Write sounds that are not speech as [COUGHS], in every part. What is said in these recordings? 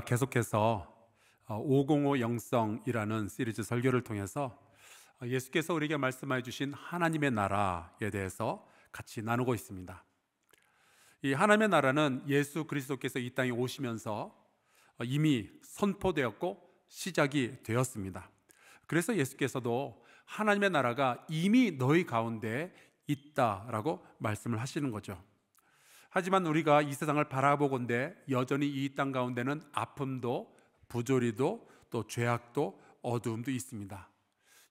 계속해서 505 어, 영성이라는 시리즈 설교를 통해서 어, 예수께서 우리에게 말씀해 주신 하나님의 나라에 대해서 같이 나누고 있습니다. 이 하나님의 나라는 예수 그리스도께서 이 땅에 오시면서 어, 이미 선포되었고 시작이 되었습니다. 그래서 예수께서도 하나님의 나라가 이미 너희 가운데 있다라고 말씀을 하시는 거죠. 하지만 우리가 이 세상을 바라보건대 여전히 이 땅 가운데는 아픔도 부조리도 또 죄악도 어두움도 있습니다.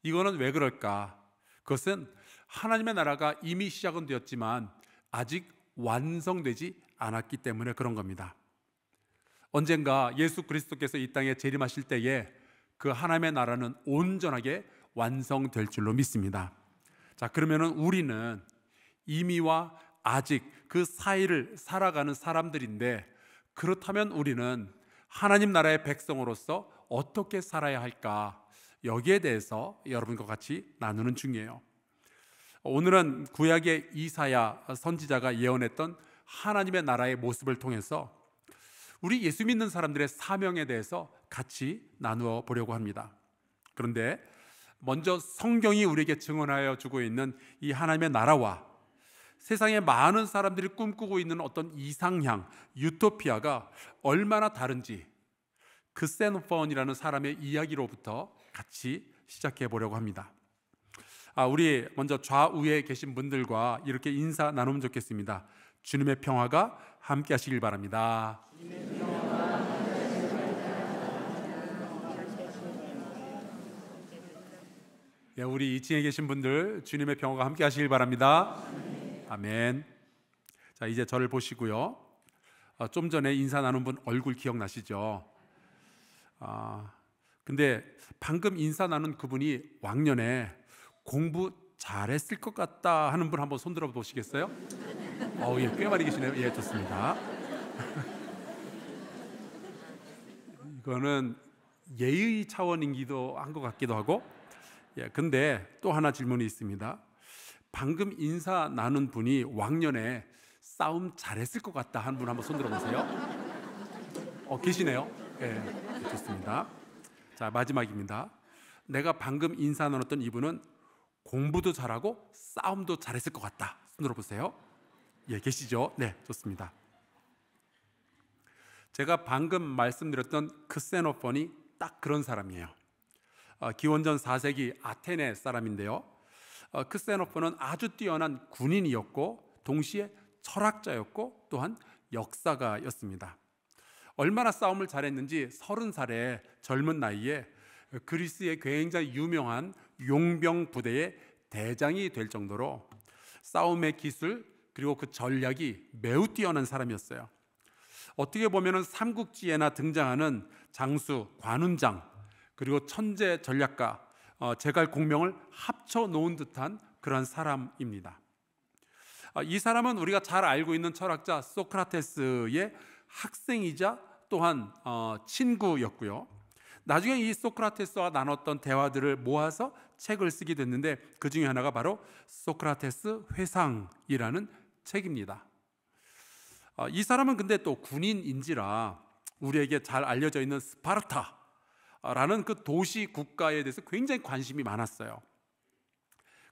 이거는 왜 그럴까? 그것은 하나님의 나라가 이미 시작은 되었지만 아직 완성되지 않았기 때문에 그런 겁니다. 언젠가 예수 그리스도께서 이 땅에 재림하실 때에 그 하나님의 나라는 온전하게 완성될 줄로 믿습니다. 자, 그러면 우리는 이미와 아직 그 사이를 살아가는 사람들인데 그렇다면 우리는 하나님 나라의 백성으로서 어떻게 살아야 할까? 여기에 대해서 여러분과 같이 나누는 중이에요. 오늘은 구약의 이사야 선지자가 예언했던 하나님의 나라의 모습을 통해서 우리 예수 믿는 사람들의 사명에 대해서 같이 나누어 보려고 합니다. 그런데 먼저 성경이 우리에게 증언하여 주고 있는 이 하나님의 나라와 세상의 많은 사람들이 꿈꾸고 있는 어떤 이상향, 유토피아가 얼마나 다른지 그 세노펀이라는 사람의 이야기로부터 같이 시작해 보려고 합니다. 아, 우리 먼저 좌우에 계신 분들과 이렇게 인사 나누면 좋겠습니다. 주님의 평화가 함께 하시길 바랍니다. 예, 우리 2층에 계신 분들 주님의 평화가 함께 하시길 바랍니다. 아멘. 자, 이제 저를 보시고요. 어, 좀 전에 인사 나눈 분 얼굴 기억나시죠? 아, 근데 방금 인사 나눈 그분이 왕년에 공부 잘했을 것 같다 하는 분 한번 손들어 보시겠어요? 어, 예, 꽤 많이 계시네요. 예, 좋습니다. [LAUGHS] 이거는 예의 차원인기도 한 것 같기도 하고, 예, 근데 또 하나 질문이 있습니다. 방금 인사 나눈 분이 왕년에 싸움 잘했을 것 같다 한 분 한번 손 들어보세요. 어, 계시네요. 예, 네, 좋습니다. 자, 마지막입니다. 내가 방금 인사 나눴던 이분은 공부도 잘하고 싸움도 잘했을 것 같다. 손 들어보세요. 예, 계시죠? 네, 좋습니다. 제가 방금 말씀드렸던 크세노폰이 딱 그런 사람이에요. 아, 기원전 4세기 아테네 사람인데요. 어, 크세노포는 아주 뛰어난 군인이었고 동시에 철학자였고 또한 역사가였습니다. 얼마나 싸움을 잘했는지 서른 살의 젊은 나이에 그리스의 굉장히 유명한 용병 부대의 대장이 될 정도로 싸움의 기술 그리고 그 전략이 매우 뛰어난 사람이었어요. 어떻게 보면은 삼국지에나 등장하는 장수, 관운장 그리고 천재 전략가 어, 제갈 공명을 합쳐 놓은 듯한 그런 사람입니다. 아, 이 사람은 우리가 잘 알고 있는 철학자 소크라테스의 학생이자 또한 어, 친구였고요. 나중에 이 소크라테스와 나눴던 대화들을 모아서 책을 쓰게 됐는데 그 중에 하나가 바로 소크라테스 회상이라는 책입니다. 아, 이 사람은 근데 또 군인인지라 우리에게 잘 알려져 있는 스파르타 라는 그 도시 국가에 대해서 굉장히 관심이 많았어요.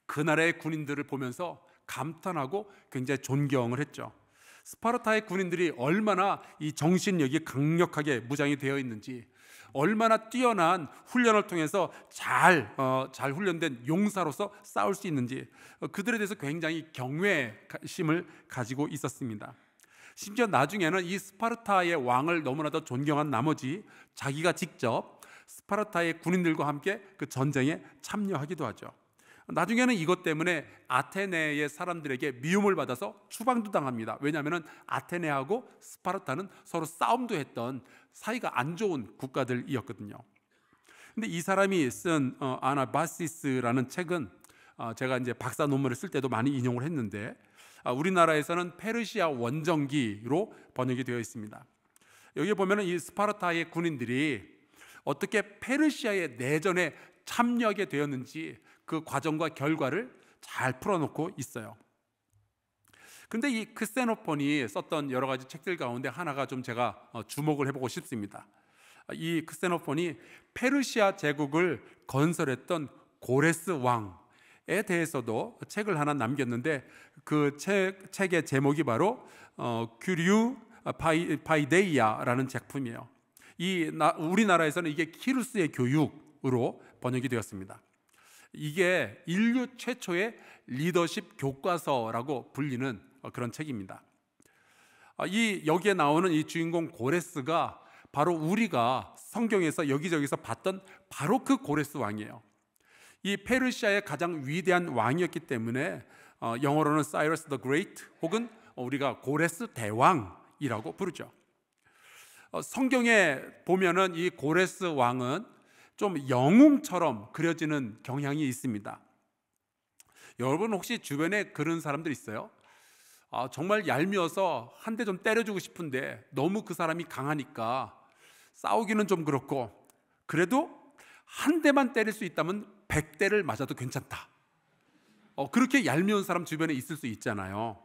그날의 군인들을 보면서 감탄하고 굉장히 존경을 했죠. 스파르타의 군인들이 얼마나 이 정신력이 강력하게 무장이 되어 있는지, 얼마나 뛰어난 훈련을 통해서 잘, 어, 잘 훈련된 용사로서 싸울 수 있는지, 어, 그들에 대해서 굉장히 경외심을 가지고 있었습니다. 심지어 나중에는 이 스파르타의 왕을 너무나도 존경한 나머지 자기가 직접 스파르타의 군인들과 함께 그 전쟁에 참여하기도 하죠. 나중에는 이것 때문에 아테네의 사람들에게 미움을 받아서 추방도 당합니다. 왜냐하면 아테네하고 스파르타는 서로 싸움도 했던 사이가 안 좋은 국가들이었거든요. 근데 이 사람이 쓴 어, 아나바시스라는 책은 어, 제가 이제 박사 논문을 쓸 때도 많이 인용을 했는데 아, 우리나라에서는 페르시아 원정기로 번역이 되어 있습니다. 여기 보면이 스파르타의 군인들이 어떻게 페르시아의 내전에 참여하게 되었는지 그 과정과 결과를 잘 풀어놓고 있어요. 근데 이 크세노폰이 썼던 여러 가지 책들 가운데 하나가 좀 제가 어, 주목을 해보고 싶습니다. 이 크세노폰이 페르시아 제국을 건설했던 고레스 왕에 대해서도 책을 하나 남겼는데 그 책, 책의 제목이 바로 어, 큐류 파이, 파이데이아라는 작품이에요. 이 나, 우리나라에서는 이게 키루스의 교육으로 번역이 되었습니다. 이게 인류 최초의 리더십 교과서라고 불리는 어, 그런 책입니다. 아, 이 여기에 나오는 이 주인공 고레스가 바로 우리가 성경에서 여기저기서 봤던 바로 그 고레스 왕이에요. 이 페르시아의 가장 위대한 왕이었기 때문에 어, 영어로는 사이러스 더 그레이트 혹은 우리가 고레스 대왕이라고 부르죠. 어, 성경에 보면은 이 고레스 왕은 좀 영웅처럼 그려지는 경향이 있습니다. 여러분 혹시 주변에 그런 사람들 있어요? 아, 정말 얄미워서 한 대 좀 때려주고 싶은데 너무 그 사람이 강하니까 싸우기는 좀 그렇고 그래도 한 대만 때릴 수 있다면 100대를 맞아도 괜찮다. 어, 그렇게 얄미운 사람 주변에 있을 수 있잖아요.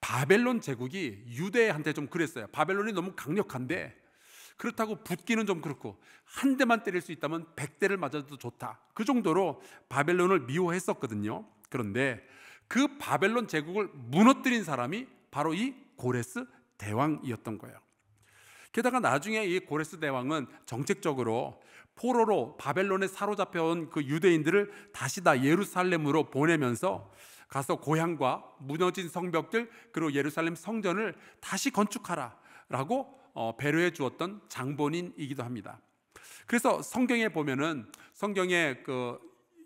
바벨론 제국이 유대한테 좀 그랬어요. 바벨론이 너무 강력한데 그렇다고 붙기는 좀 그렇고 한 대만 때릴 수 있다면 백 대를 맞아도 좋다. 그 정도로 바벨론을 미워했었거든요. 그런데 그 바벨론 제국을 무너뜨린 사람이 바로 이 고레스 대왕이었던 거예요. 게다가 나중에 이 고레스 대왕은 정책적으로 포로로 바벨론에 사로잡혀온 그 유대인들을 다시 다 예루살렘으로 보내면서 가서 고향과 무너진 성벽들 그리고 예루살렘 성전을 다시 건축하라라고 어, 배려해 주었던 장본인이기도 합니다. 그래서 성경에 보면은 성경에그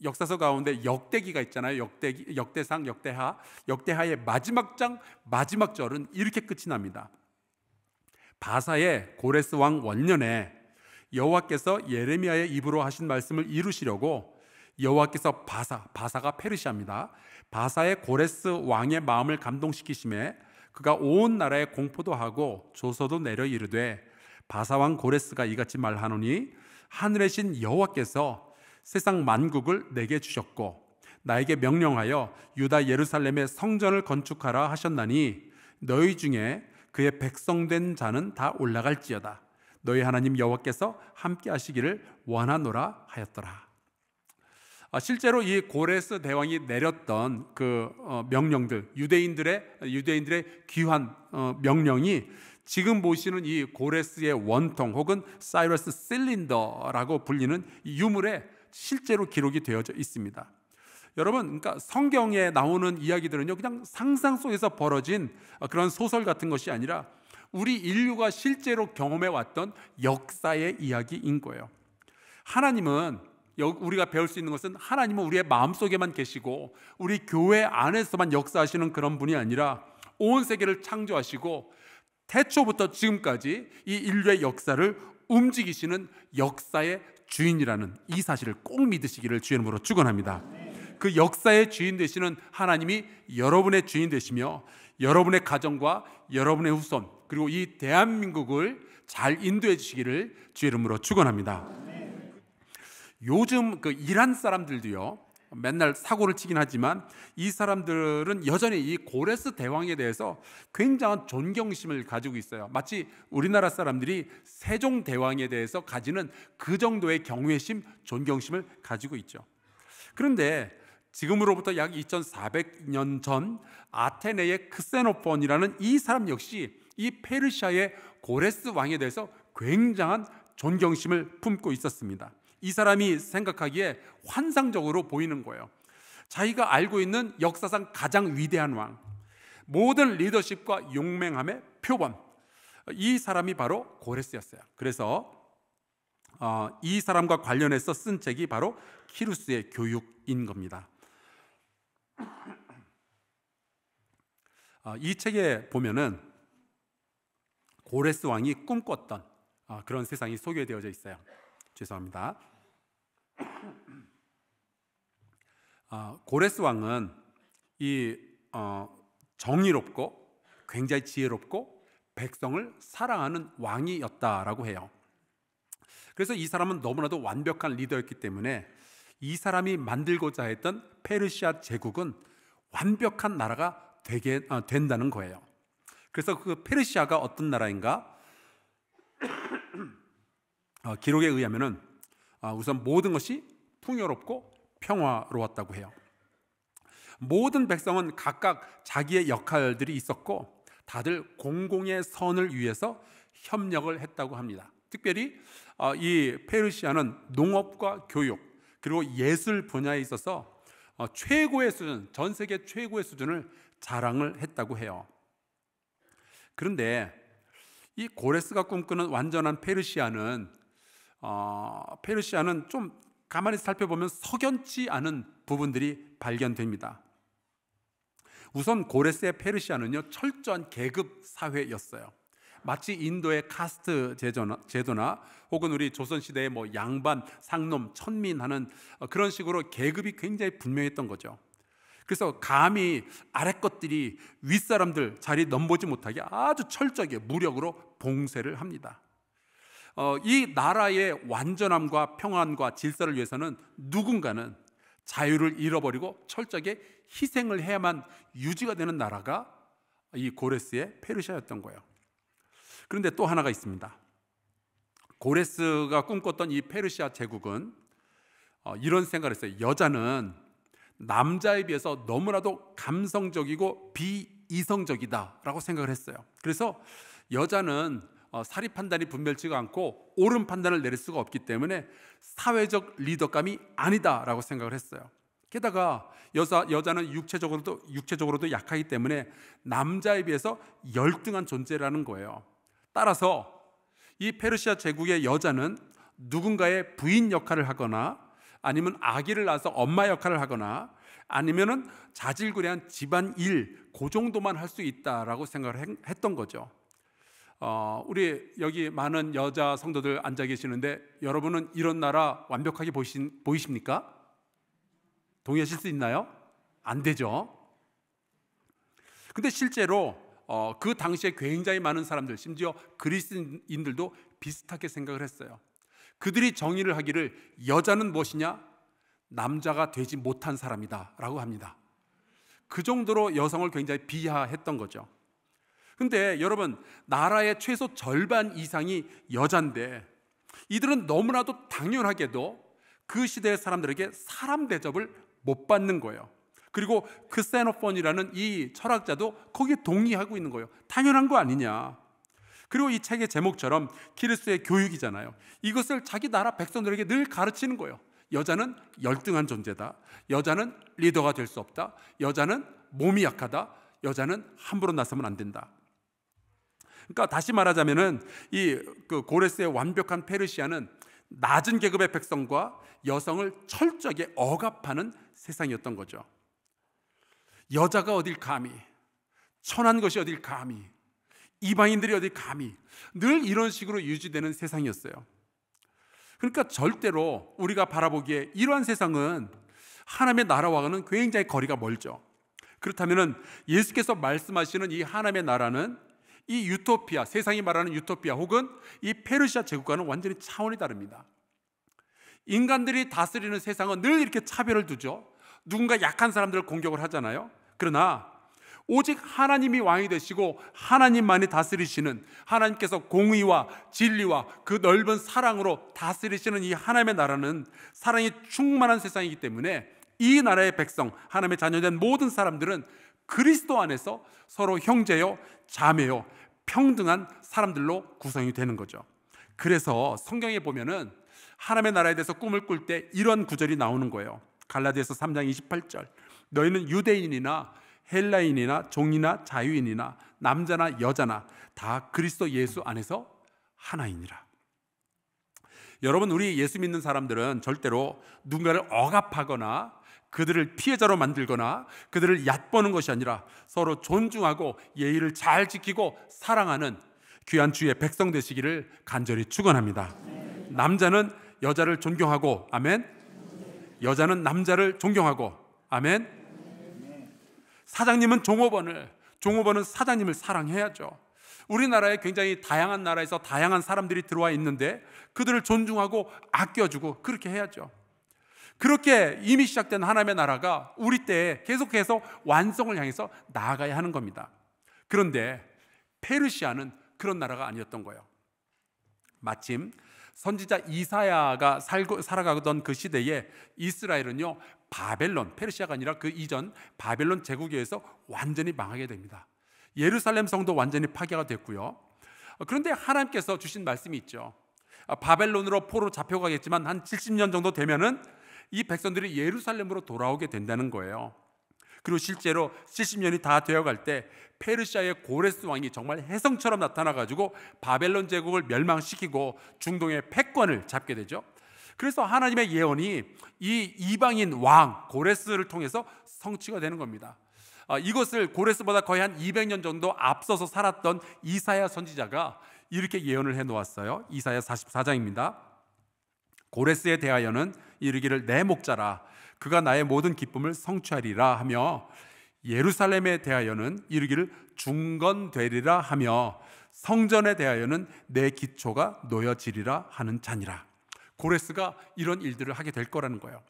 역사서 가운데 역대기가 있잖아요. 역대기, 역대상, 역대하, 역대하의 마지막 장 마지막 절은 이렇게 끝이 납니다. 바사의 고레스 왕 원년에 여호와께서 예레미야의 입으로 하신 말씀을 이루시려고 여호와께서 바사, 바사가 페르시아입니다. 바사의 고레스 왕의 마음을 감동시키심에 그가 온 나라에 공포도 하고 조서도 내려 이르되 바사 왕 고레스가 이같이 말하노니 하늘의 신 여호와께서 세상 만국을 내게 주셨고 나에게 명령하여 유다 예루살렘의 성전을 건축하라 하셨나니 너희 중에 그의 백성된 자는 다 올라갈지어다 너희 하나님 여호와께서 함께 하시기를 원하노라 하였더라 아, 실제로 이 고레스 대왕이 내렸던 그 어, 명령들 유대인들의 유대인들의 귀환 어, 명령이 지금 보시는 이 고레스의 원통 혹은 사이러스 실린더라고 불리는 유물에 실제로 기록이 되어져 있습니다. 여러분, 그러니까 성경에 나오는 이야기들은요, 그냥 상상 속에서 벌어진 그런 소설 같은 것이 아니라 우리 인류가 실제로 경험해 왔던 역사의 이야기인 거예요. 하나님은 우리가 배울 수 있는 것은 하나님은 우리의 마음속에만 계시고 우리 교회 안에서만 역사하시는 그런 분이 아니라 온 세계를 창조하시고 태초부터 지금까지 이 인류의 역사를 움직이시는 역사의 주인이라는 이 사실을 꼭 믿으시기를 주의 이름으로 축원합니다. 그 역사의 주인 되시는 하나님이 여러분의 주인 되시며 여러분의 가정과 여러분의 후손 그리고 이 대한민국을 잘 인도해 주시기를 주의 이름으로 축원합니다. 요즘 그 이란 사람들도요. 맨날 사고를 치긴 하지만 이 사람들은 여전히 이 고레스 대왕에 대해서 굉장한 존경심을 가지고 있어요. 마치 우리나라 사람들이 세종 대왕에 대해서 가지는 그 정도의 경외심, 존경심을 가지고 있죠. 그런데 지금으로부터 약 2400년 전 아테네의 크세노폰이라는 이 사람 역시 이 페르시아의 고레스 왕에 대해서 굉장한 존경심을 품고 있었습니다. 이 사람이 생각하기에 환상적으로 보이는 거예요. 자기가 알고 있는 역사상 가장 위대한 왕, 모든 리더십과 용맹함의 표범. 이 사람이 바로 고레스였어요. 그래서 어, 이 사람과 관련해서 쓴 책이 바로 키루스의 교육인 겁니다. 어, 이 책에 보면은 고레스 왕이 꿈꿨던 어, 그런 세상이 소개되어져 있어요. 죄송합니다. 아, 고레스 왕은 이 어, 정의롭고 굉장히 지혜롭고 백성을 사랑하는 왕이었다라고 해요. 그래서 이 사람은 너무나도 완벽한 리더였기 때문에 이 사람이 만들고자 했던 페르시아 제국은 완벽한 나라가 되게 아, 된다는 거예요. 그래서 그 페르시아가 어떤 나라인가? [COUGHS] 어, 기록에 의하면은 아, 우선 모든 것이 풍요롭고 평화로웠다고 해요. 모든 백성은 각각 자기의 역할들이 있었고 다들 공공의 선을 위해서 협력을 했다고 합니다. 특별히 아, 이 페르시아는 농업과 교육 그리고 예술 분야에 있어서 어, 최고의 수준, 전 세계 최고의 수준을 자랑을 했다고 해요. 그런데 이 고레스가 꿈꾸는 완전한 페르시아는 어, 페르시아는 좀 가만히 살펴보면 석연치 않은 부분들이 발견됩니다. 우선 고레스의 페르시아는요 철저한 계급 사회였어요. 마치 인도의 카스트 제도나, 제도나 혹은 우리 조선 시대의 뭐 양반, 상놈, 천민하는 어, 그런 식으로 계급이 굉장히 분명했던 거죠. 그래서 감히 아래 것들이 윗사람들 자리 넘보지 못하게 아주 철저하게 무력으로 봉쇄를 합니다. 어, 이 나라의 완전함과 평안과 질서를 위해서는 누군가는 자유를 잃어버리고 철저하게 희생을 해야만 유지가 되는 나라가 이 고레스의 페르시아였던 거예요. 그런데 또 하나가 있습니다. 고레스가 꿈꿨던 이 페르시아 제국은 어, 이런 생각을 했어요. 여자는 남자에 비해서 너무나도 감성적이고 비이성적이다라고 생각을 했어요. 그래서 여자는 어, 사리 판단이 분별치가 않고 옳은 판단을 내릴 수가 없기 때문에 사회적 리더감이 아니다라고 생각을 했어요. 게다가 여자 여자는 육체적으로도 육체적으로도 약하기 때문에 남자에 비해서 열등한 존재라는 거예요. 따라서 이 페르시아 제국의 여자는 누군가의 부인 역할을 하거나 아니면 아기를 낳아서 엄마 역할을 하거나 아니면은 자질구레한 집안 일, 그 정도만 할 수 있다라고 생각을 했던 거죠. 어, 우리 여기 많은 여자 성도들 앉아 계시는데 여러분은 이런 나라 완벽하게 보이신, 보이십니까? 동의하실 수 있나요? 안 되죠. 근데 실제로 어, 그 당시에 굉장히 많은 사람들, 심지어 그리스인들도 비슷하게 생각을 했어요. 그들이 정의를 하기를 여자는 무엇이냐? 남자가 되지 못한 사람이다 라고 합니다. 그 정도로 여성을 굉장히 비하했던 거죠. 근데 여러분, 나라의 최소 절반 이상이 여잔데 이들은 너무나도 당연하게도 그 시대의 사람들에게 사람 대접을 못 받는 거예요. 그리고 그세노폰이라는이 철학자도 거기에 동의하고 있는 거예요. 당연한 거 아니냐. 그리고 이 책의 제목처럼 키리스의 교육이잖아요. 이것을 자기 나라 백성들에게 늘 가르치는 거예요. 여자는 열등한 존재다. 여자는 리더가 될 수 없다. 여자는 몸이 약하다. 여자는 함부로 나서면 안 된다. 그러니까 다시 말하자면은 이 그 고레스의 완벽한 페르시아는 낮은 계급의 백성과 여성을 철저하게 억압하는 세상이었던 거죠. 여자가 어딜 감히, 천한 것이 어딜 감히, 이방인들이 어딜 감히, 늘 이런 식으로 유지되는 세상이었어요. 그러니까 절대로 우리가 바라보기에 이러한 세상은 하나님의 나라와는 굉장히 거리가 멀죠. 그렇다면 예수께서 말씀하시는 이 하나님의 나라는 이 유토피아, 세상이 말하는 유토피아 혹은 이 페르시아 제국과는 완전히 차원이 다릅니다. 인간들이 다스리는 세상은 늘 이렇게 차별을 두죠. 누군가 약한 사람들을 공격을 하잖아요. 그러나 오직 하나님이 왕이 되시고 하나님만이 다스리시는 하나님께서 공의와 진리와 그 넓은 사랑으로 다스리시는 이 하나님의 나라는 사랑이 충만한 세상이기 때문에 이 나라의 백성, 하나님의 자녀된 모든 사람들은 그리스도 안에서 서로 형제요 자매요, 평등한 사람들로 구성이 되는 거죠. 그래서 성경에 보면은 하나님의 나라에 대해서 꿈을 꿀 때 이런 구절이 나오는 거예요. 갈라디아서 3장 28절. 너희는 유대인이나 헬라인이나 종이나 자유인이나 남자나 여자나 다 그리스도 예수 안에서 하나이니라. 여러분 우리 예수 믿는 사람들은 절대로 누군가를 억압하거나 그들을 피해자로 만들거나 그들을 얕보는 것이 아니라 서로 존중하고 예의를 잘 지키고 사랑하는 귀한 주의 백성 되시기를 간절히 축원합니다. 남자는 여자를 존경하고 아멘. 여자는 남자를 존경하고 아멘. 사장님은 종업원을 종업원은 사장님을 사랑해야죠. 우리나라에 굉장히 다양한 나라에서 다양한 사람들이 들어와 있는데 그들을 존중하고 아껴주고 그렇게 해야죠. 그렇게 이미 시작된 하나님의 나라가 우리 때에 계속해서 완성을 향해서 나아가야 하는 겁니다. 그런데 페르시아는 그런 나라가 아니었던 거예요. 마침 선지자 이사야가 살고 살아가던 그 시대에 이스라엘은요 바벨론 페르시아가 아니라 그 이전 바벨론 제국에 의해서 완전히 망하게 됩니다. 예루살렘 성도 완전히 파괴가 됐고요. 그런데 하나님께서 주신 말씀이 있죠. 아, 바벨론으로 포로 잡혀가겠지만 한 70년 정도 되면은 이 백성들이 예루살렘으로 돌아오게 된다는 거예요. 그리고 실제로 70년이 다 되어갈 때 페르시아의 고레스 왕이 정말 해성처럼 나타나가지고 바벨론 제국을 멸망시키고 중동의 패권을 잡게 되죠. 그래서 하나님의 예언이 이 이방인 왕 고레스를 통해서 성취가 되는 겁니다. 아, 이것을 고레스보다 거의 한 200년 정도 앞서서 살았던 이사야 선지자가 이렇게 예언을 해 놓았어요. 이사야 44장입니다. 고레스에 대하여는 이르기를 내 목자라 그가 나의 모든 기쁨을 성취하리라 하며 예루살렘에 대하여는 이르기를 중건되리라 하며 성전에 대하여는 내 기초가 놓여지리라 하는 잔이라 고레스가 이런 일들을 하게 될 거라는 거예요.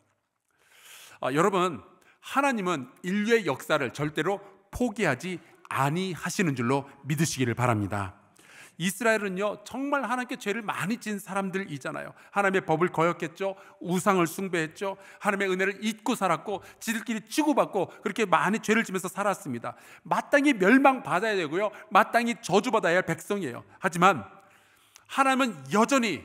아, 여러분 하나님은 인류의 역사를 절대로 포기하지 아니하시는 줄로 믿으시기를 바랍니다. 이스라엘은요 정말 하나님께 죄를 많이 진 사람들이잖아요. 하나님의 법을 거역했죠, 우상을 숭배했죠, 하나님의 은혜를 잊고 살았고 지들끼리 치고받고 그렇게 많이 죄를 지면서 살았습니다. 마땅히 멸망 받아야 되고요, 마땅히 저주 받아야 할 백성이에요. 하지만 하나님은 여전히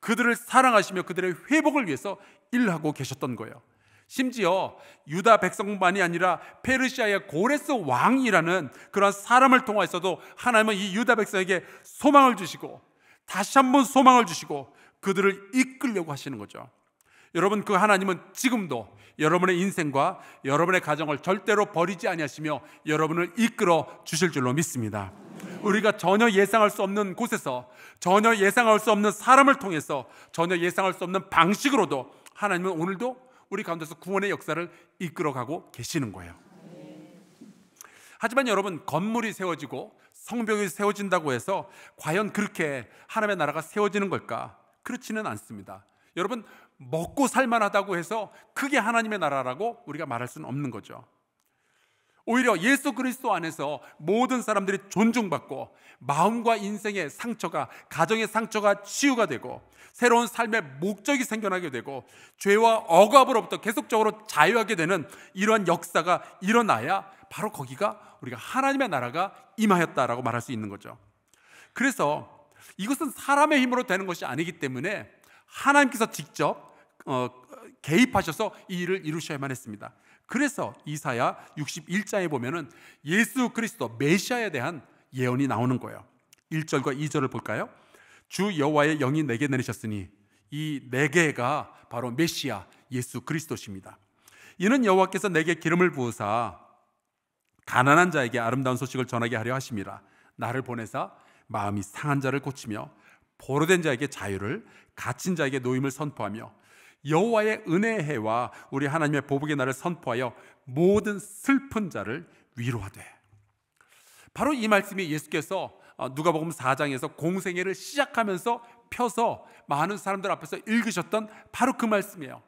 그들을 사랑하시며 그들의 회복을 위해서 일하고 계셨던 거예요. 심지어 유다 백성만이 뿐 아니라 페르시아의 고레스 왕이라는 그런 사람을 통하여서도 하나님은 이 유다 백성에게 소망을 주시고 다시 한번 소망을 주시고 그들을 이끌려고 하시는 거죠. 여러분 그 하나님은 지금도 여러분의 인생과 여러분의 가정을 절대로 버리지 아니하시며 여러분을 이끌어 주실 줄로 믿습니다. 우리가 전혀 예상할 수 없는 곳에서 전혀 예상할 수 없는 사람을 통해서 전혀 예상할 수 없는 방식으로도 하나님은 오늘도 우리 가운데서 구원의 역사를 이끌어가고 계시는 거예요. 하지만 여러분 건물이 세워지고 성벽이 세워진다고 해서 과연 그렇게 하나님의 나라가 세워지는 걸까? 그렇지는 않습니다. 여러분 먹고 살만하다고 해서 그게 하나님의 나라라고 우리가 말할 수는 없는 거죠. 오히려 예수 그리스도 안에서 모든 사람들이 존중받고 마음과 인생의 상처가 가정의 상처가 치유가 되고 새로운 삶의 목적이 생겨나게 되고 죄와 억압으로부터 계속적으로 자유하게 되는 이러한 역사가 일어나야 바로 거기가 우리가 하나님의 나라가 임하였다라고 말할 수 있는 거죠. 그래서 이것은 사람의 힘으로 되는 것이 아니기 때문에 하나님께서 직접 어, 개입하셔서 이 일을 이루셔야만 했습니다. 그래서 이사야 61장에 보면은 예수 그리스도 메시아에 대한 예언이 나오는 거예요. 1절과 2절을 볼까요? 주 여호와의 영이 내게 내리셨으니 이 내게가 바로 메시아 예수 그리스도십니다. 이는 여호와께서 내게 기름을 부으사 가난한 자에게 아름다운 소식을 전하게 하려 하심이라 나를 보내사 마음이 상한 자를 고치며 보로된 자에게 자유를 갇힌 자에게 노임을 선포하며 여호와의 은혜와 해 우리 하나님의 보복의 날을 선포하여 모든 슬픈 자를 위로하되 바로 이 말씀이 예수께서 어, 누가복음 4장에서 공생애를 시작하면서 펴서 많은 사람들 앞에서 읽으셨던 바로 그 말씀이에요.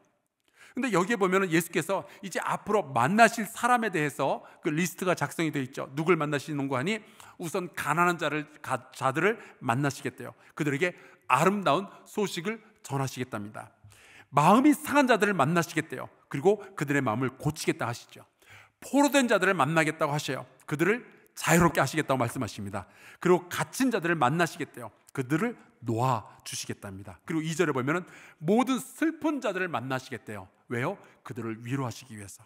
근데 여기에 보면 예수께서 이제 앞으로 만나실 사람에 대해서 그 리스트가 작성이 되어 있죠. 누굴 만나시는 거 하니 우선 가난한 자를 자들을 만나시겠대요. 그들에게 아름다운 소식을 전하시겠답니다. 마음이 상한 자들을 만나시겠대요. 그리고 그들의 마음을 고치겠다 하시죠. 포로된 자들을 만나겠다고 하셔요. 그들을 자유롭게 하시겠다고 말씀하십니다. 그리고 갇힌 자들을 만나시겠대요. 그들을 놓아 주시겠답니다. 그리고 2절에 보면은 모든 슬픈 자들을 만나시겠대요. 왜요? 그들을 위로하시기 위해서.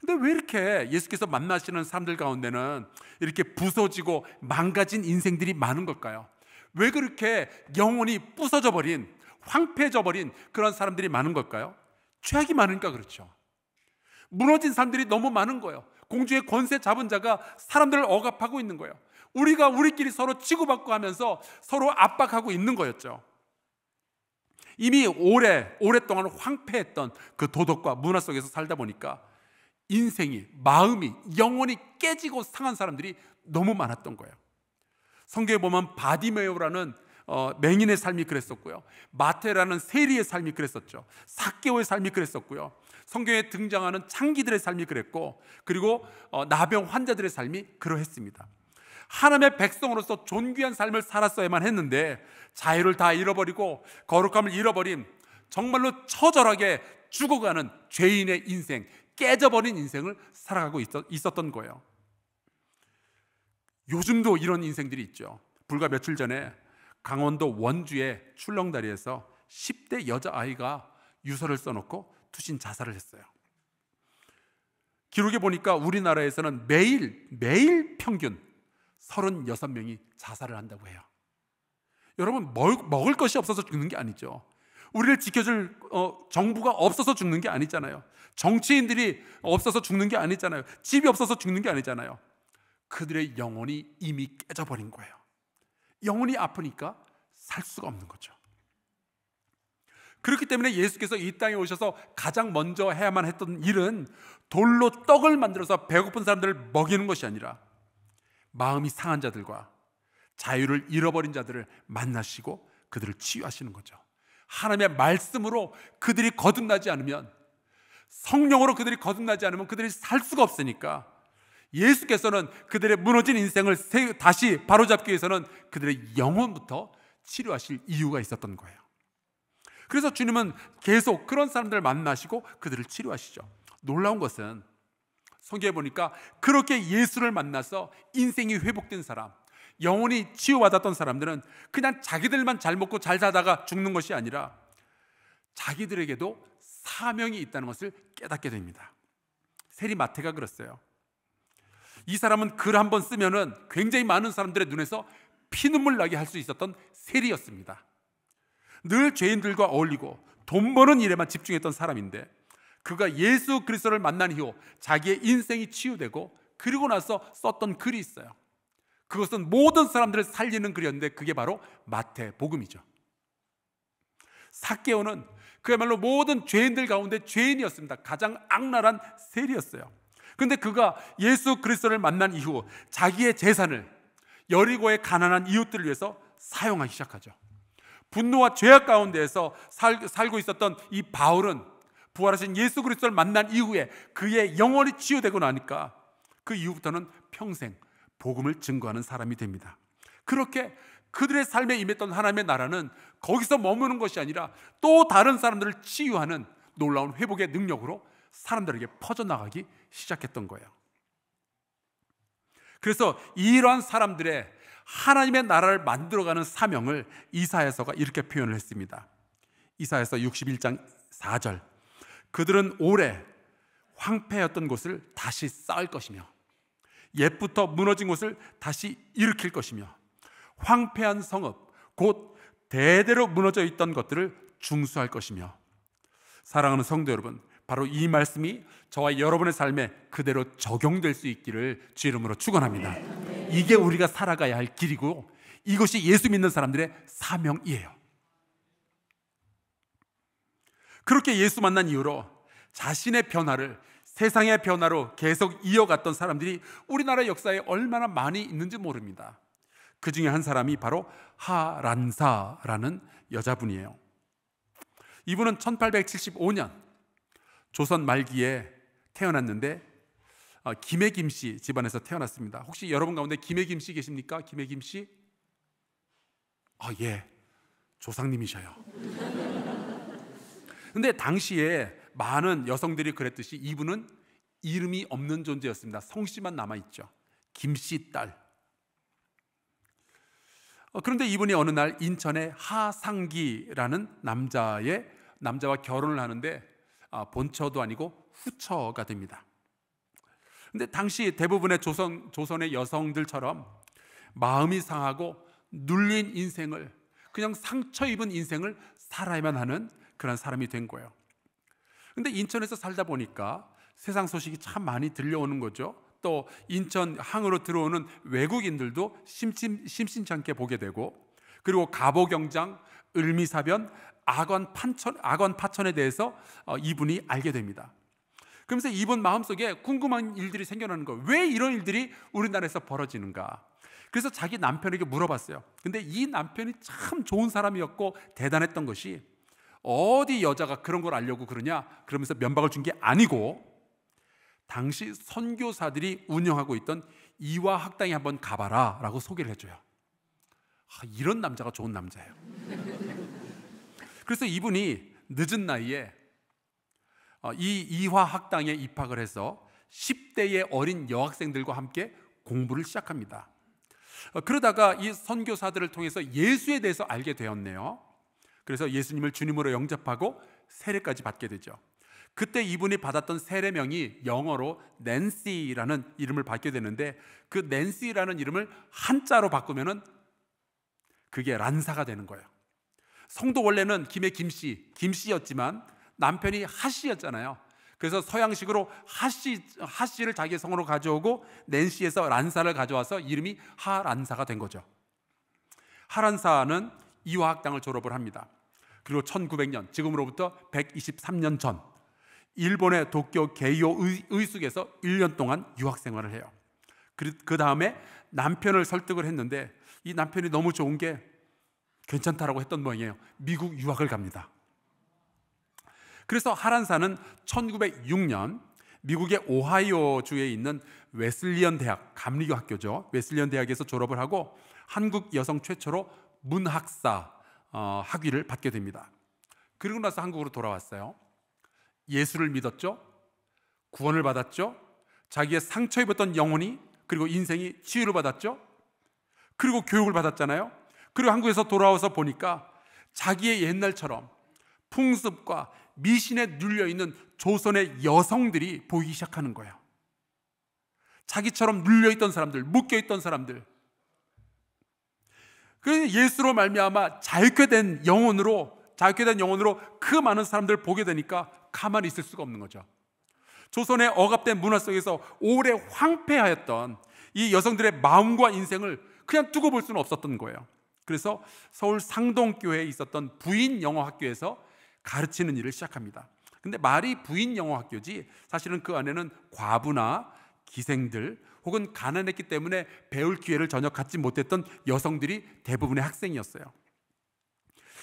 근데 왜 이렇게 예수께서 만나시는 사람들 가운데는 이렇게 부서지고 망가진 인생들이 많은 걸까요? 왜 그렇게 영혼이 부서져 버린 황폐해져 버린 그런 사람들이 많은 걸까요? 죄악이 많으니까 그렇죠. 무너진 사람들이 너무 많은 거예요. 공주의 권세 잡은 자가 사람들을 억압하고 있는 거예요. 우리가 우리끼리 서로 치고받고 하면서 서로 압박하고 있는 거였죠. 이미 오래, 오랫동안 황폐했던 그 도덕과 문화 속에서 살다 보니까 인생이, 마음이, 영혼이 깨지고 상한 사람들이 너무 많았던 거예요. 성경에 보면 바디메오라는 어, 맹인의 삶이 그랬었고요. 마태라는 세리의 삶이 그랬었죠. 사개오의 삶이 그랬었고요. 성경에 등장하는 창기들의 삶이 그랬고, 그리고 어, 나병 환자들의 삶이 그러했습니다. 하나님의 백성으로서 존귀한 삶을 살았어야만 했는데 자유를 다 잃어버리고 거룩함을 잃어버린 정말로 처절하게 죽어가는 죄인의 인생, 깨져버린 인생을 살아가고 있었, 던 거예요. 요즘도 이런 인생들이 있죠. 불과 며칠 전에 강원도 원주의 출렁다리에서 10대 여자아이가 유서를 써놓고 투신 자살을 했어요. 기록에 보니까 우리나라에서는 매일, 매일 평균 36명이 자살을 한다고 해요. 여러분, 먹을 것이 없어서 죽는 게 아니죠. 우리를 지켜줄 어, 정부가 없어서 죽는 게 아니잖아요. 정치인들이 없어서 죽는 게 아니잖아요. 집이 없어서 죽는 게 아니잖아요. 그들의 영혼이 이미 깨져버린 거예요. 영혼이 아프니까 살 수가 없는 거죠. 그렇기 때문에 예수께서 이 땅에 오셔서 가장 먼저 해야만 했던 일은 돌로 떡을 만들어서 배고픈 사람들을 먹이는 것이 아니라 마음이 상한 자들과 자유를 잃어버린 자들을 만나시고 그들을 치유하시는 거죠. 하나님의 말씀으로 그들이 거듭나지 않으면 성령으로 그들이 거듭나지 않으면 그들이 살 수가 없으니까 예수께서는 그들의 무너진 인생을 다시 바로잡기 위해서는 그들의 영혼부터 치료하실 이유가 있었던 거예요. 그래서 주님은 계속 그런 사람들을 만나시고 그들을 치료하시죠. 놀라운 것은 성경에 보니까 그렇게 예수를 만나서 인생이 회복된 사람, 영혼이 치유받았던 사람들은 그냥 자기들만 잘 먹고 잘자다가 죽는 것이 아니라 자기들에게도 사명이 있다는 것을 깨닫게 됩니다. 세리 마태가 그랬어요. 이 사람은 글 한 번 쓰면은 굉장히 많은 사람들의 눈에서 피눈물 나게 할 수 있었던 세리였습니다. 늘 죄인들과 어울리고 돈 버는 일에만 집중했던 사람인데 그가 예수 그리스도를 만난 이후 자기의 인생이 치유되고 그리고 나서 썼던 글이 있어요. 그것은 모든 사람들을 살리는 글이었는데 그게 바로 마태복음이죠. 사케오는 그야말로 모든 죄인들 가운데 죄인이었습니다. 가장 악랄한 세리였어요. 근데 그가 예수 그리스도를 만난 이후 자기의 재산을 여리고의 가난한 이웃들을 위해서 사용하기 시작하죠. 분노와 죄악 가운데에서 살, 살고 있었던 이 바울은 부활하신 예수 그리스도를 만난 이후에 그의 영혼이 치유되고 나니까 그 이후부터는 평생 복음을 증거하는 사람이 됩니다. 그렇게 그들의 삶에 임했던 하나님의 나라는 거기서 머무는 것이 아니라 또 다른 사람들을 치유하는 놀라운 회복의 능력으로 사람들에게 퍼져나가기 시작했던 거예요. 그래서 이러한 사람들의 하나님의 나라를 만들어가는 사명을 이사에서가 이렇게 표현을 했습니다. 이사에서 61장 4절. 그들은 오래 황폐였던 곳을 다시 쌓을 것이며 옛부터 무너진 곳을 다시 일으킬 것이며 황폐한 성읍 곧 대대로 무너져 있던 것들을 중수할 것이며 사랑하는 성도 여러분 바로 이 말씀이 저와 여러분의 삶에 그대로 적용될 수 있기를 주 이름으로 축원합니다. 이게 우리가 살아가야 할 길이고 이것이 예수 믿는 사람들의 사명이에요. 그렇게 예수 만난 이후로 자신의 변화를 세상의 변화로 계속 이어갔던 사람들이 우리나라 역사에 얼마나 많이 있는지 모릅니다. 그 중에 한 사람이 바로 하란사라는 여자분이에요. 이분은 1875년 조선 말기에 태어났는데 어, 김해 김씨 집안에서 태어났습니다. 혹시 여러분 가운데 김해 김씨 계십니까? 김해 김씨? 아 예, 조상님이셔요. [LAUGHS] 근데 당시에 많은 여성들이 그랬듯이 이분은 이름이 없는 존재였습니다. 성씨만 남아 있죠. 김씨 딸. 어, 그런데 이분이 어느 날 인천의 하상기라는 남자의 남자와 결혼을 하는데 아, 본처도 아니고 후처가 됩니다. 근데 당시 대부분의 조선 조선의 여성들처럼 마음이 상하고 눌린 인생을 그냥 상처 입은 인생을 살아야만 하는 그런 사람이 된 거예요. 근데 인천에서 살다 보니까 세상 소식이 참 많이 들려오는 거죠. 또 인천 항으로 들어오는 외국인들도 심심, 심심찮게 보게 되고 그리고 가보경장, 을미사변, 악원 판천, 악원 파천에 대해서 어, 이분이 알게 됩니다. 그러면서 이분 마음속에 궁금한 일들이 생겨나는 거예요. 왜 이런 일들이 우리나라에서 벌어지는가? 그래서 자기 남편에게 물어봤어요. 근데 이 남편이 참 좋은 사람이었고 대단했던 것이 어디 여자가 그런 걸 알려고 그러냐? 그러면서 면박을 준 게 아니고 당시 선교사들이 운영하고 있던 이화 학당에 한번 가봐라 라고 소개를 해줘요. 아, 이런 남자가 좋은 남자예요. 그래서 이분이 늦은 나이에 어, 이 이화학당에 입학을 해서 10대의 어린 여학생들과 함께 공부를 시작합니다. 어, 그러다가 이 선교사들을 통해서 예수에 대해서 알게 되었네요. 그래서 예수님을 주님으로 영접하고 세례까지 받게 되죠. 그때 이분이 받았던 세례명이 영어로 낸시라는 이름을 받게 되는데 그 낸시라는 이름을 한자로 바꾸면은 그게 란사가 되는 거예요. 성도 원래는 김의 김씨, 김씨였지만 남편이 하씨였잖아요. 그래서 서양식으로 하씨, 하씨를 자기 의 성으로 가져오고 낸시에서 란사를 가져와서 이름이 하란사가 된 거죠. 하란사는 이화학당을 졸업을 합니다. 그리고 1900년, 지금으로부터 123년 전, 일본의 도쿄 게이오 의숙에서 1년 동안 유학 생활을 해요. 그 다음에 남편을 설득을 했는데 이 남편이 너무 좋은 게 괜찮다라고 했던 모양이에요. 미국 유학을 갑니다. 그래서 하란사는 1906년 미국의 오하이오 주에 있는 웨슬리언 대학 감리교 학교죠. 웨슬리언 대학에서 졸업을 하고 한국 여성 최초로 문학사 어, 학위를 받게 됩니다. 그리고 나서 한국으로 돌아왔어요. 예수를 믿었죠. 구원을 받았죠. 자기의 상처 입었던 영혼이 그리고 인생이 치유를 받았죠. 그리고 교육을 받았잖아요. 그리고 한국에서 돌아와서 보니까 자기의 옛날처럼 풍습과 미신에 눌려 있는 조선의 여성들이 보이기 시작하는 거예요. 자기처럼 눌려 있던 사람들, 묶여 있던 사람들. 그래서 예수로 말미암아 자유케 된 영혼으로 자유케 된 영혼으로 그 많은 사람들 보게 되니까 가만히 있을 수가 없는 거죠. 조선의 억압된 문화 속에서 오래 황폐하였던 이 여성들의 마음과 인생을 그냥 두고 볼 수는 없었던 거예요. 그래서 서울 상동교회에 있었던 부인 영어 학교에서 가르치는 일을 시작합니다. 근데 말이 부인 영어 학교지 사실은 그 안에는 과부나 기생들 혹은 가난했기 때문에 배울 기회를 전혀 갖지 못했던 여성들이 대부분의 학생이었어요.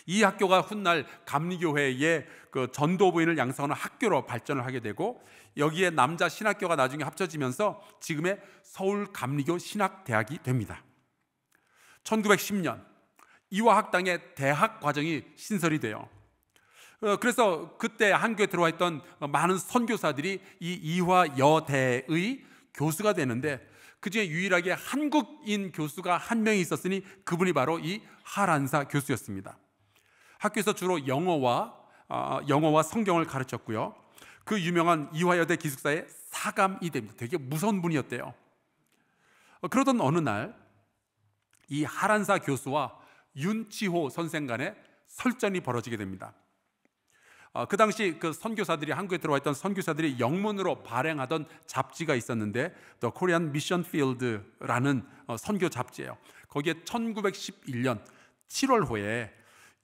이 학교가 훗날 감리교회의 그 전도부인을 양성하는 학교로 발전을 하게 되고 여기에 남자 신학교가 나중에 합쳐지면서 지금의 서울 감리교 신학대학이 됩니다. 1910년 이화 학당의 대학 과정이 신설이 돼요. 어, 그래서 그때 한교에 들어와 있던 많은 선교사들이 이 이화 여대의 교수가 되는데 그중에 유일하게 한국인 교수가 한 명이 있었으니 그분이 바로 이 하란사 교수였습니다. 학교에서 주로 영어와 어, 영어와 성경을 가르쳤고요. 그 유명한 이화여대 기숙사의 사감이 됩니다. 되게 무서운 분이었대요. 어, 그러던 어느 날 이 하란사 교수와 윤치호 선생 간의 설전이 벌어지게 됩니다. 어, 그 당시 그 선교사들이 한국에 들어와 있던 선교사들이 영문으로 발행하던 잡지가 있었는데 The Korean Mission Field라는 어, 선교 잡지예요. 거기에 1911년 7월호에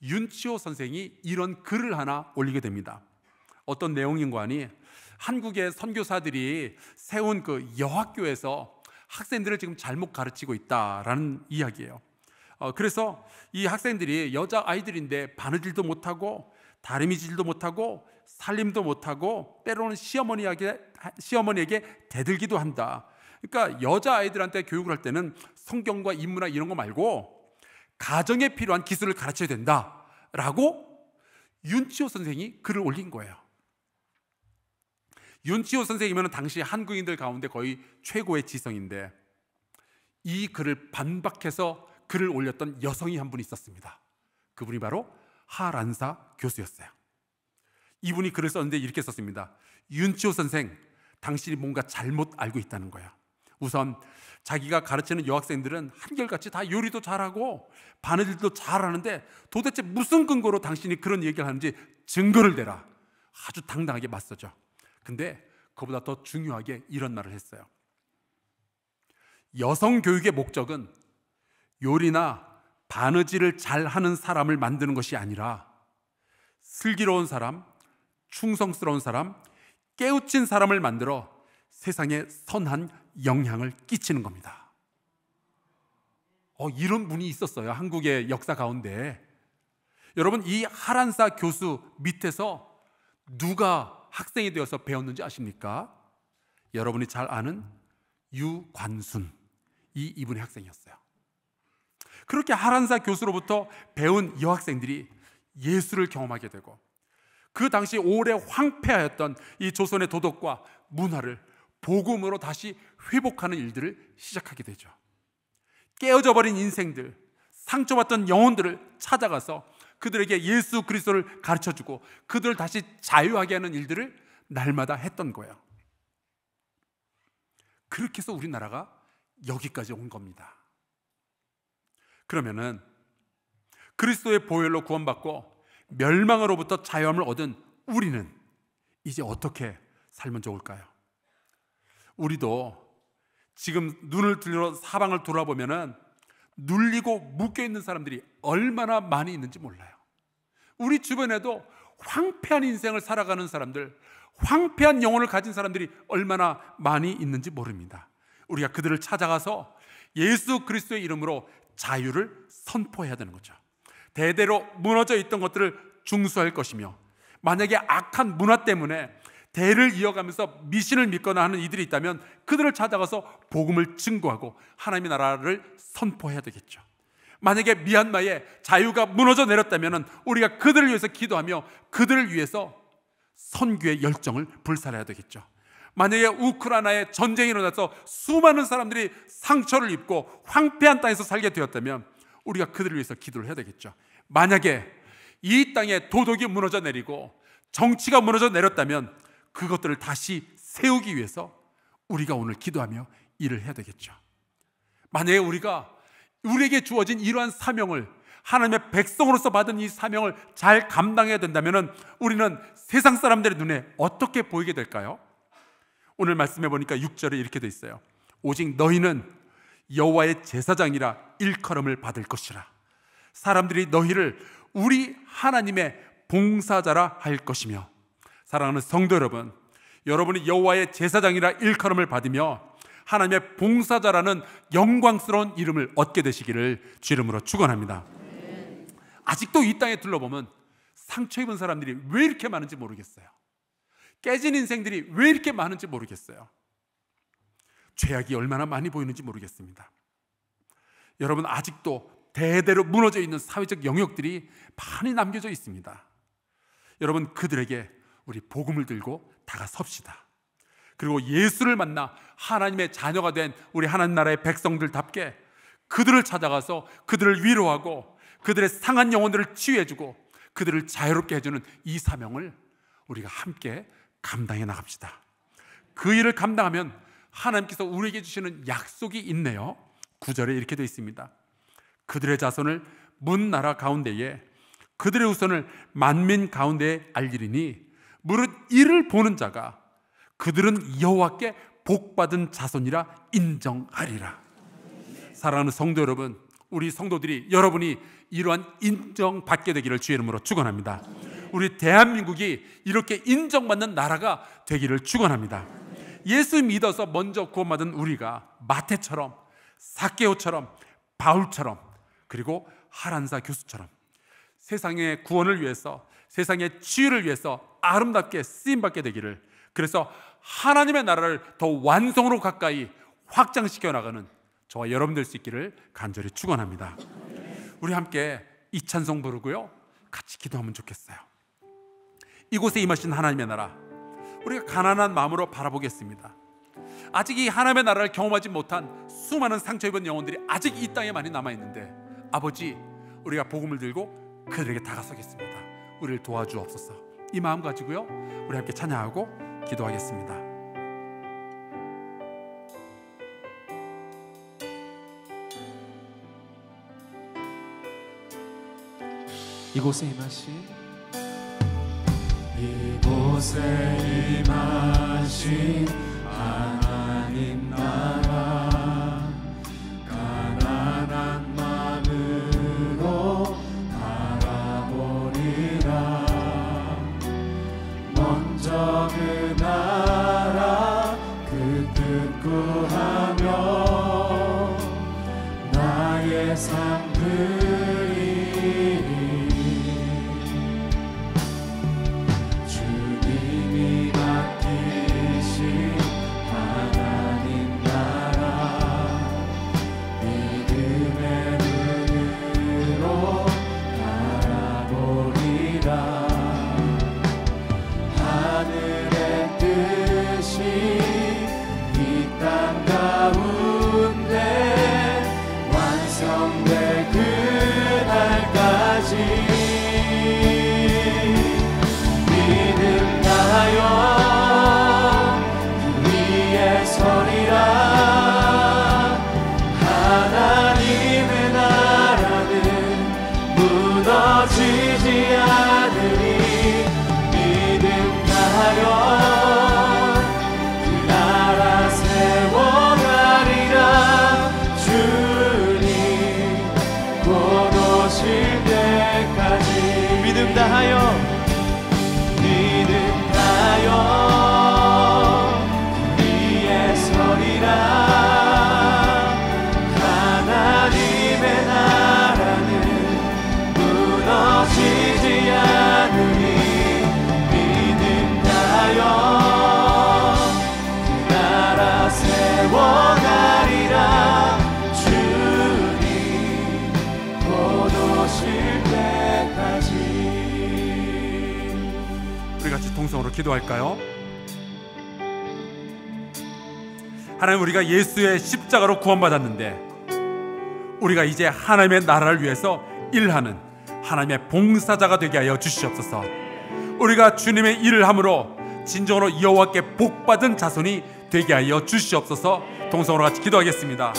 윤치호 선생이 이런 글을 하나 올리게 됩니다. 어떤 내용인가 하니 한국의 선교사들이 세운 그 여학교에서 학생들을 지금 잘못 가르치고 있다라는 이야기예요. 어, 그래서 이 학생들이 여자 아이들인데 바느질도 못하고 다리미질도 못하고 살림도 못하고 때로는 시어머니에게 시어머니에게 대들기도 한다. 그러니까 여자 아이들한테 교육을 할 때는 성경과 인문학 이런 거 말고 가정에 필요한 기술을 가르쳐야 된다라고 윤치호 선생이 글을 올린 거예요. 윤치호 선생이면 당시 한국인들 가운데 거의 최고의 지성인데 이 글을 반박해서 글을 올렸던 여성이 한분 있었습니다. 그분이 바로 하란사 교수였어요. 이분이 글을 썼는데 이렇게 썼습니다. 윤치호 선생, 당신이 뭔가 잘못 알고 있다는 거야. 우선 자기가 가르치는 여학생들은 한결같이 다 요리도 잘하고 바느질도 잘하는데 도대체 무슨 근거로 당신이 그런 얘기를 하는지 증거를 대라. 아주 당당하게 맞서죠. 근데 그보다 더 중요하게 이런 말을 했어요. 여성 교육의 목적은 요리나 바느질을 잘 하는 사람을 만드는 것이 아니라 슬기로운 사람, 충성스러운 사람, 깨우친 사람을 만들어 세상에 선한 영향을 끼치는 겁니다. 어, 이런 분이 있었어요. 한국의 역사 가운데. 여러분, 이 하란사 교수 밑에서 누가 학생이 되어서 배웠는지 아십니까? 여러분이 잘 아는 유관순. 이 이분의 학생이었어요. 그렇게 하란사 교수로부터 배운 여학생들이 예수를 경험하게 되고 그 당시 오래 황폐하였던 이 조선의 도덕과 문화를 복음으로 다시 회복하는 일들을 시작하게 되죠. 깨어져 버린 인생들, 상처받던 영혼들을 찾아가서 그들에게 예수 그리스도를 가르쳐 주고 그들을 다시 자유하게 하는 일들을 날마다 했던 거예요. 그렇게 해서 우리나라가 여기까지 온 겁니다. 그러면은 그리스도의 보혈로 구원받고 멸망으로부터 자유함을 얻은 우리는 이제 어떻게 살면 좋을까요? 우리도 지금 눈을 들어 사방을 돌아보면은 눌리고 묶여 있는 사람들이 얼마나 많이 있는지 몰라요. 우리 주변에도 황폐한 인생을 살아가는 사람들, 황폐한 영혼을 가진 사람들이 얼마나 많이 있는지 모릅니다. 우리가 그들을 찾아가서 예수 그리스도의 이름으로 자유를 선포해야 되는 거죠. 대대로 무너져 있던 것들을 중수할 것이며 만약에 악한 문화 때문에 대를 이어가면서 미신을 믿거나 하는 이들이 있다면 그들을 찾아가서 복음을 증거하고 하나님의 나라를 선포해야 되겠죠. 만약에 미얀마에 자유가 무너져 내렸다면 우리가 그들을 위해서 기도하며 그들을 위해서 선교의 열정을 불살해야 되겠죠. 만약에 우크라이나에 전쟁이 일어나서 수많은 사람들이 상처를 입고 황폐한 땅에서 살게 되었다면 우리가 그들을 위해서 기도를 해야 되겠죠. 만약에 이 땅에 도덕이 무너져 내리고 정치가 무너져 내렸다면 그것들을 다시 세우기 위해서 우리가 오늘 기도하며 일을 해야 되겠죠. 만약에 우리가 우리에게 주어진 이러한 사명을 하나님의 백성으로서 받은 이 사명을 잘 감당해야 된다면 우리는 세상 사람들의 눈에 어떻게 보이게 될까요? 오늘 말씀해 보니까 6절에 이렇게 돼 있어요. 오직 너희는 여호와의 제사장이라 일컬음을 받을 것이라. 사람들이 너희를 우리 하나님의 봉사자라 할 것이며 사랑하는 성도 여러분, 여러분이 여호와의 제사장이라 일컬음을 받으며 하나님의 봉사자라는 영광스러운 이름을 얻게 되시기를 주 이름으로 축원합니다. 아직도 이 땅에 둘러보면 상처 입은 사람들이 왜 이렇게 많은지 모르겠어요. 깨진 인생들이 왜 이렇게 많은지 모르겠어요. 죄악이 얼마나 많이 보이는지 모르겠습니다. 여러분, 아직도 대대로 무너져 있는 사회적 영역들이 많이 남겨져 있습니다. 여러분, 그들에게 우리 복음을 들고 다가섭시다. 그리고 예수를 만나 하나님의 자녀가 된 우리 하나님 나라의 백성들답게 그들을 찾아가서 그들을 위로하고 그들의 상한 영혼들을 치유해주고 그들을 자유롭게 해주는 이 사명을 우리가 함께 감당해 나갑시다. 그 일을 감당하면 하나님께서 우리에게 주시는 약속이 있네요. 9절에 이렇게 되어 있습니다. 그들의 자손을 문 나라 가운데에 그들의 후손을 만민 가운데에 알리리니 무릇 이를 보는 자가 그들은 여호와께 복받은 자손이라 인정하리라. 사랑하는 성도 여러분, 우리 성도들이 여러분이 이러한 인정받게 되기를 주의 이름으로 축원합니다. 우리 대한민국이 이렇게 인정받는 나라가 되기를 축원합니다. 예수 믿어서 먼저 구원받은 우리가 마태처럼 사케오처럼 바울처럼 그리고 하란사 교수처럼 세상의 구원을 위해서 세상의 치유를 위해서 아름답게 쓰임 받게 되기를 그래서 하나님의 나라를 더 완성으로 가까이 확장시켜 나가는 저와 여러분 들수 있기를 간절히 축원합니다. 우리 함께 이 찬송 부르고요. 같이 기도하면 좋겠어요. 이곳에 임하신 하나님의 나라 우리가 가난한 마음으로 바라보겠습니다. 아직 이 하나님의 나라를 경험하지 못한 수많은 상처 입은 영혼들이 아직 이 땅에 많이 남아 있는데 아버지 우리가 복음을 들고 그들에게 다가서겠습니다. 우리를 도와주옵소서. 이 마음 가지고요. 우리 함께 찬양하고 기도하겠습니다. 이곳에 임하신 이곳에 임하신 하나님 나라 기도할까요? 하나님 우리가 예수의 십자가로 구원받았는데 우리가 이제 하나님의 나라를 위해서 일하는 하나님의 봉사자가 되게 하여 주시옵소서. 우리가 주님의 일을 함으로 진정으로 여호와께 복받은 자손이 되게 하여 주시옵소서. 동성으로 같이 기도하겠습니다.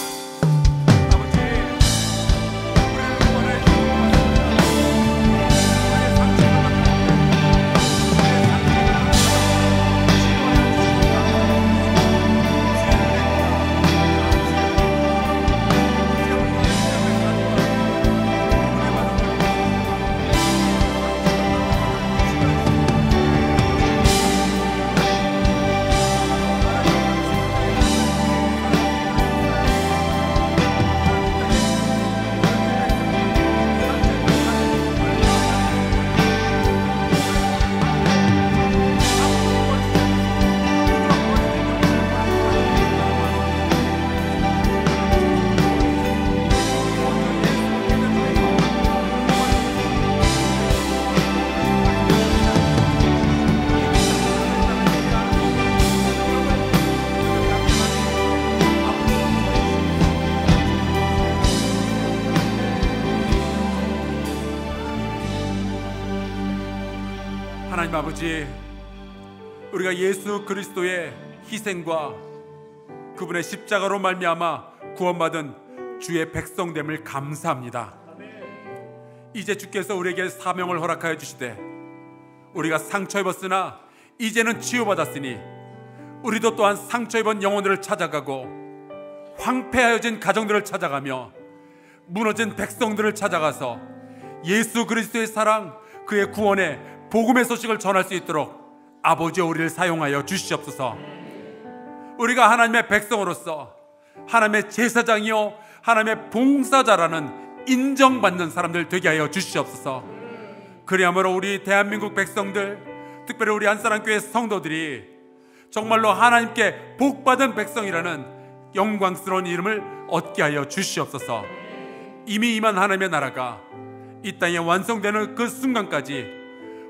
하나님 아버지 우리가 예수 그리스도의 희생과 그분의 십자가로 말미암아 구원받은 주의 백성됨을 감사합니다. 이제 주께서 우리에게 사명을 허락하여 주시되 우리가 상처 입었으나 이제는 치유받았으니 우리도 또한 상처 입은 영혼들을 찾아가고 황폐하여진 가정들을 찾아가며 무너진 백성들을 찾아가서 예수 그리스도의 사랑 그의 구원에 복음의 소식을 전할 수 있도록 아버지 의 우리를 사용하여 주시옵소서. 우리가 하나님의 백성으로서 하나님의 제사장이요 하나님의 봉사자라는 인정받는 사람들 되게 하여 주시옵소서. 그리하므로 우리 대한민국 백성들, 특별히 우리 안사람교회 성도들이 정말로 하나님께 복받은 백성이라는 영광스러운 이름을 얻게 하여 주시옵소서. 이미 이만 하나님의 나라가 이 땅에 완성되는 그 순간까지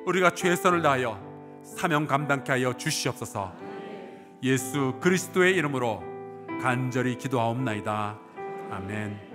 우리가 최선을 다하여 사명 감당케 하여 주시옵소서. 예수 그리스도의 이름으로 간절히 기도하옵나이다. 아멘.